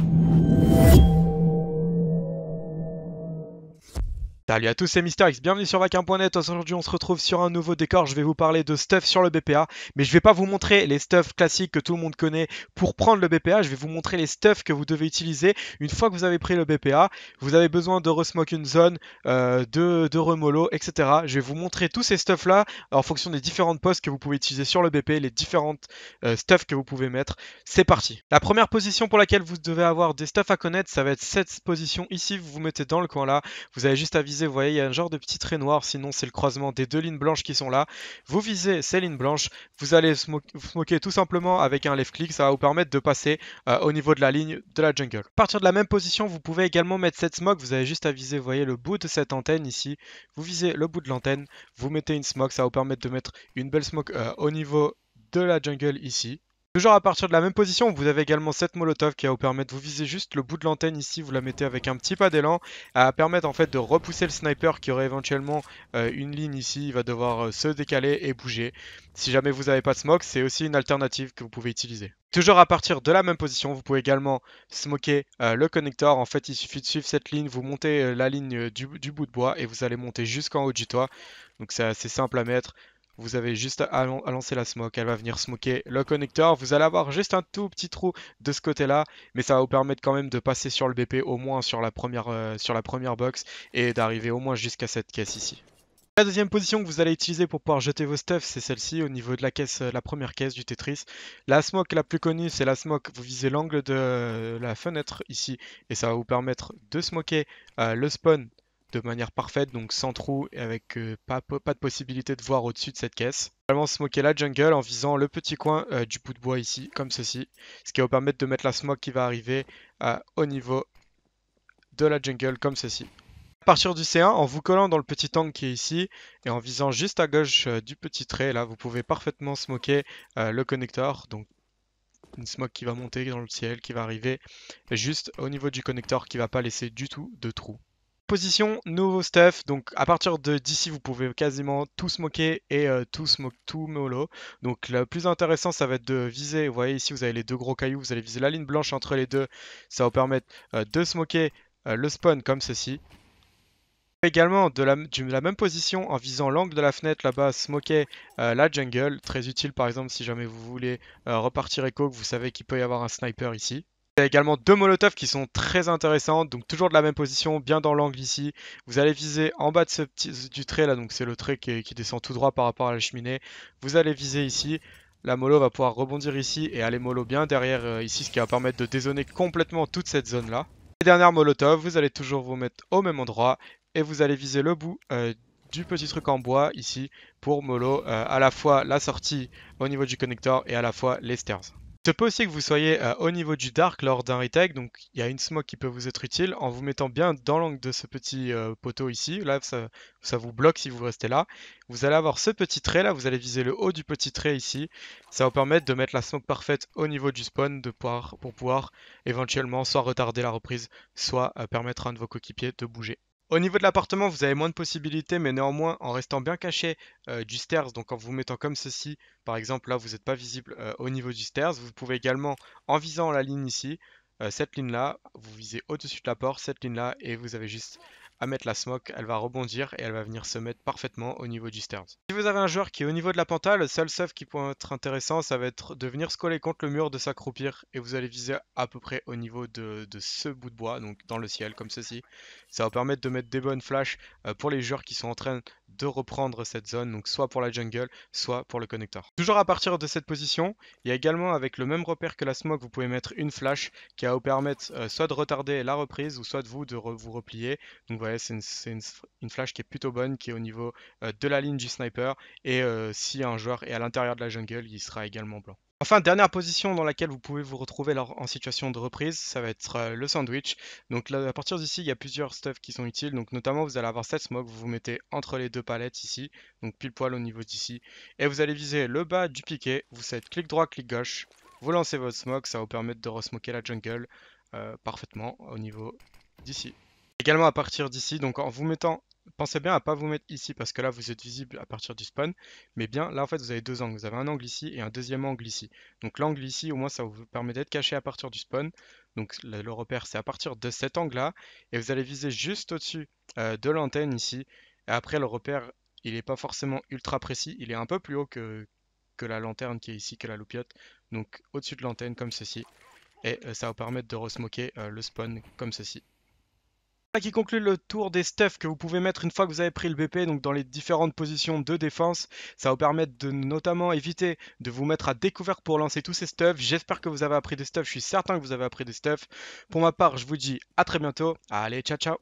Música Salut à tous, c'est Mister bienvenue sur Vakin.net Aujourd'hui, on se retrouve sur un nouveau décor. Je vais vous parler de stuff sur le BPA, mais je vais pas vous montrer les stuff classiques que tout le monde connaît pour prendre le BPA. Je vais vous montrer les stuff que vous devez utiliser une fois que vous avez pris le BPA. Vous avez besoin de resmoke une zone, euh, de, de remolo, etc. Je vais vous montrer tous ces stuffs là en fonction des différentes postes que vous pouvez utiliser sur le BP, les différentes euh, stuffs que vous pouvez mettre. C'est parti. La première position pour laquelle vous devez avoir des stuff à connaître, ça va être cette position ici. Vous vous mettez dans le coin là. Vous avez juste à viser vous voyez, il y a un genre de petit trait noir, sinon c'est le croisement des deux lignes blanches qui sont là. Vous visez ces lignes blanches, vous allez smoker tout simplement avec un left click, ça va vous permettre de passer euh, au niveau de la ligne de la jungle. À partir de la même position, vous pouvez également mettre cette smoke, vous avez juste à viser, voyez, le bout de cette antenne ici, vous visez le bout de l'antenne, vous mettez une smoke, ça va vous permettre de mettre une belle smoke euh, au niveau de la jungle ici, Toujours à partir de la même position, vous avez également cette molotov qui va vous permettre, vous viser juste le bout de l'antenne ici, vous la mettez avec un petit pas d'élan, à permettre en fait de repousser le sniper qui aurait éventuellement euh, une ligne ici, il va devoir euh, se décaler et bouger. Si jamais vous n'avez pas de smoke, c'est aussi une alternative que vous pouvez utiliser. Toujours à partir de la même position, vous pouvez également smoker euh, le connecteur. En fait, il suffit de suivre cette ligne, vous montez la ligne du, du, bout de bois et vous allez monter jusqu'en haut du toit. Donc c'est assez simple à mettre. Vous avez juste à, lancer la smoke, elle va venir smoker le connecteur. Vous allez avoir juste un tout petit trou de ce côté-là, mais ça va vous permettre quand même de passer sur le BP au moins sur la première, euh, sur la première box et d'arriver au moins jusqu'à cette caisse ici. La deuxième position que vous allez utiliser pour pouvoir jeter vos stuffs, c'est celle-ci au niveau de la caisse, euh, la première caisse du Tetris. La smoke la plus connue, c'est la smoke. Vous visez l'angle de euh, la fenêtre ici et ça va vous permettre de smoker le spawn de manière parfaite, donc sans trou et avec euh, pas, de possibilité de voir au-dessus de cette caisse. Vraiment smoker la jungle en visant le petit coin euh, du bout de bois ici, comme ceci, ce qui va vous permettre de mettre la smoke qui va arriver euh, au niveau de la jungle, comme ceci. À partir du C1, en vous collant dans le petit angle qui est ici, et en visant juste à gauche du petit trait, là vous pouvez parfaitement smoker le connecteur, donc une smoke qui va monter dans le ciel, qui va arriver juste au niveau du connecteur, qui va pas laisser du tout de trou position, nouveau stuff. Donc à partir de d'ici, vous pouvez quasiment tout smoker et tout smoke tout mollo. Donc le plus intéressant, ça va être de viser. Vous voyez ici, vous avez les deux gros cailloux. Vous allez viser la ligne blanche entre les deux. Ça va vous permettre euh, de smoker euh, le spawn comme ceci. Également de la, la même position en visant l'angle de la fenêtre là-bas, smoker euh, la jungle. Très utile par exemple si jamais vous voulez repartir écho, vous savez qu'il peut y avoir un sniper ici. Il y a également deux molotovs qui sont très intéressantes, donc toujours de la même position, bien dans l'angle ici. Vous allez viser en bas de ce du trait là, donc c'est le trait qui, descend tout droit par rapport à la cheminée. Vous allez viser ici, la mollo va pouvoir rebondir ici et aller mollo bien derrière euh, ici, ce qui va permettre de dézoner complètement toute cette zone là. Et dernière molotov, vous allez toujours vous mettre au même endroit et vous allez viser le bout euh, du petit truc en bois ici pour mollo euh, à la fois la sortie au niveau du connecteur et à la fois les stairs se peut aussi que vous soyez euh, au niveau du dark lors d'un retake, donc il y a une smoke qui peut vous être utile en vous mettant bien dans l'angle de ce petit euh, poteau ici. Là, ça, vous bloque si vous restez là. Vous allez avoir ce petit trait là, vous allez viser le haut du petit trait ici. Ça va vous permettre de mettre la smoke parfaite au niveau du spawn de pouvoir, pour pouvoir éventuellement soit retarder la reprise, soit euh, permettre à un de vos coéquipiers de bouger. Au niveau de l'appartement, vous avez moins de possibilités, mais néanmoins, en restant bien caché euh, du stairs, donc en vous mettant comme ceci, par exemple, là, vous n'êtes pas visible euh, au niveau du stairs. Vous pouvez également, en visant la ligne ici, euh, cette ligne-là, vous visez au-dessus de la porte, cette ligne-là, et vous avez juste à mettre la smoke, elle va rebondir et elle va venir se mettre parfaitement au niveau du stern. Si vous avez un joueur qui est au niveau de la pentale, le seul sauf qui peut être intéressant, ça va être de venir se coller contre le mur, de s'accroupir et vous allez viser à peu près au niveau de, ce bout de bois, donc dans le ciel comme ceci. Ça va permettre de mettre des bonnes flashs euh, pour les joueurs qui sont en train de reprendre cette zone, donc soit pour la jungle, soit pour le connecteur. Toujours à partir de cette position, il y a également avec le même repère que la smoke, vous pouvez mettre une flash qui va vous permettre euh, soit de retarder la reprise ou soit de vous de vous replier. Donc voilà c'est une, flash qui est plutôt bonne, qui est au niveau euh, de la ligne du sniper. Et euh, si un joueur est à l'intérieur de la jungle, il sera également blanc. Enfin, dernière position dans laquelle vous pouvez vous retrouver en situation de reprise, ça va être euh, le sandwich. Donc à partir d'ici, il y a plusieurs stuff qui sont utiles. Donc notamment, vous allez avoir cette smoke, vous vous mettez entre les deux palettes ici, donc pile poil au niveau d'ici. Et vous allez viser le bas du piquet, vous faites clic droit, clic gauche, vous lancez votre smoke, ça va vous permettre de resmoker la jungle parfaitement au niveau d'ici. Également à partir d'ici, donc en vous mettant, pensez bien à ne pas vous mettre ici parce que là vous êtes visible à partir du spawn, mais bien là en fait vous avez deux angles, vous avez un angle ici et un deuxième angle ici. Donc l'angle ici au moins ça vous permet d'être caché à partir du spawn, donc le, repère c'est à partir de cet angle là, et vous allez viser juste au-dessus euh, de l'antenne ici, et après le repère il n'est pas forcément ultra précis, il est un peu plus haut que, que la lanterne qui est ici, que la loupiote, donc au-dessus de l'antenne comme ceci, et euh, ça va vous permettre de resmoquer euh, le spawn comme ceci qui conclut le tour des stuffs que vous pouvez mettre une fois que vous avez pris le BP, donc dans les différentes positions de défense. Ça va vous permettre de notamment éviter de vous mettre à découvert pour lancer tous ces stuffs. J'espère que vous avez appris des stuffs, je suis certain que vous avez appris des stuffs. Pour ma part, je vous dis à très bientôt. Allez, ciao ciao